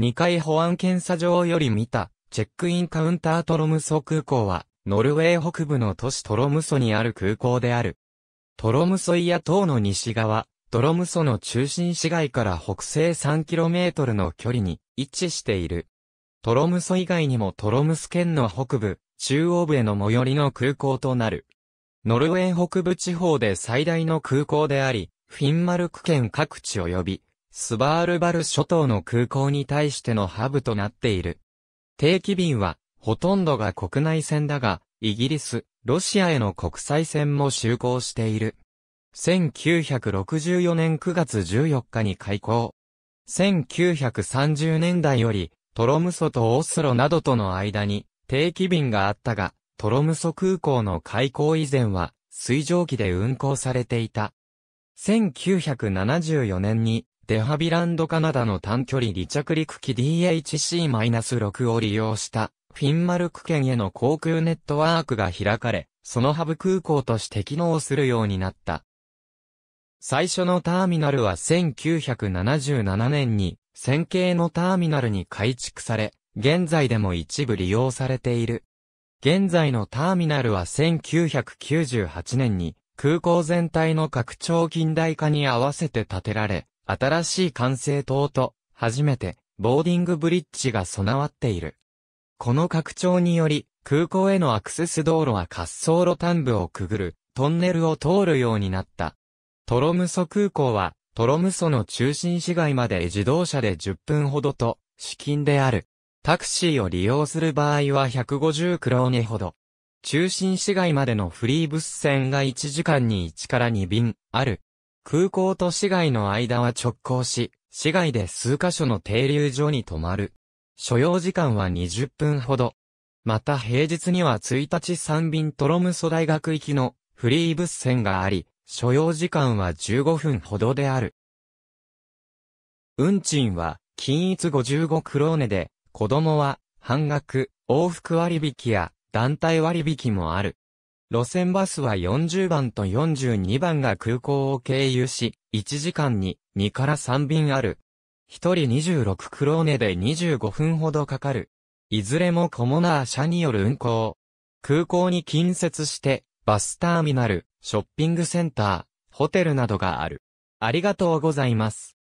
2階保安検査場より見た、チェックインカウンタートロムソ空港は、ノルウェー北部の都市トロムソにある空港である。トロムソイや島の西側、トロムソの中心市街から北西 3km の距離に位置している。トロムソ以外にもトロムス県の北部、中央部への最寄りの空港となる。ノルウェー北部地方で最大の空港であり、フィンマルク県各地及び、スバールバル諸島の空港に対してのハブとなっている。定期便は、ほとんどが国内線だが、イギリス、ロシアへの国際線も就航している。1964年9月14日に開港。1930年代より、トロムソとオスロなどとの間に定期便があったが、トロムソ空港の開港以前は水蒸気で運航されていた。1974年にデハビランドカナダの短距離離着陸機 DHC-6 を利用したフィンマルク県への航空ネットワークが開かれ、そのハブ空港として機能するようになった。最初のターミナルは1977年に線形のターミナルに改築され、現在でも一部利用されている。現在のターミナルは1998年に空港全体の拡張近代化に合わせて建てられ、新しい管制塔と、初めて、ボーディングブリッジが備わっている。この拡張により、空港へのアクセス道路は滑走路端部をくぐる、トンネルを通るようになった。トロムソ空港は、トロムソの中心市街まで自動車で10分ほどと、至近である。タクシーを利用する場合は150クローネほど。中心市街までのフリーブス線が1時間に1から2便ある。空港と市街の間は直行し、市街で数カ所の停留所に泊まる。所要時間は20分ほど。また平日には1日3便トロムソ大学行きのフリー物線があり、所要時間は15分ほどである。運賃は均一55クローネで、子供は半額、往復割引や団体割引もある。路線バスは40番と42番が空港を経由し、1時間に2から3便ある。1人26クローネで25分ほどかかる。いずれもコモナー社による運行。空港に近接して、バスターミナル、ショッピングセンター、ホテルなどがある。ありがとうございます。